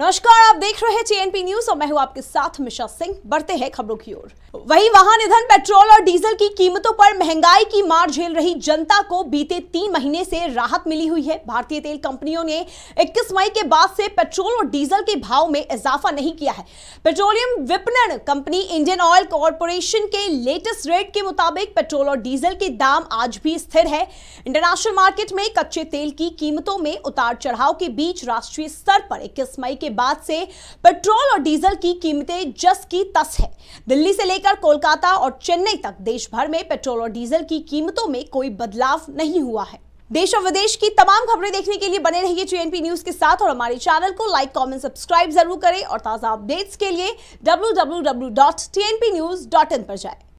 नमस्कार आप देख रहे हैं टीएनपी न्यूज और मैं हूं आपके साथ मिशा सिंह बढ़ते हैं खबरों की ओर वही वाहन ईंधन पेट्रोल और डीजल की कीमतों पर महंगाई की मार झेल रही जनता को बीते तीन महीने से राहत मिली हुई है भारतीय तेल कंपनियों ने 21 मई के बाद से पेट्रोल और डीजल के भाव में इजाफा नहीं किया है पेट्रोलियम विपणन कंपनी इंडियन ऑयल कॉरपोरेशन के लेटेस्ट रेट के मुताबिक पेट्रोल और डीजल के दाम आज भी स्थिर है इंटरनेशनल मार्केट में कच्चे तेल की कीमतों में उतार चढ़ाव के बीच राष्ट्रीय स्तर पर इक्कीस मई के के बाद से पेट्रोल और डीजल की कीमतें जस की तस है दिल्ली से लेकर कोलकाता और चेन्नई तक देश भर में पेट्रोल और डीजल की कीमतों में कोई बदलाव नहीं हुआ है देश और विदेश की तमाम खबरें देखने के लिए बने रहिए जेएनपी न्यूज के साथ और हमारे चैनल को लाइक कमेंट सब्सक्राइब जरूर करें और ताज़ा अपडेट्स के लिए डब्ल्यू पर जाएं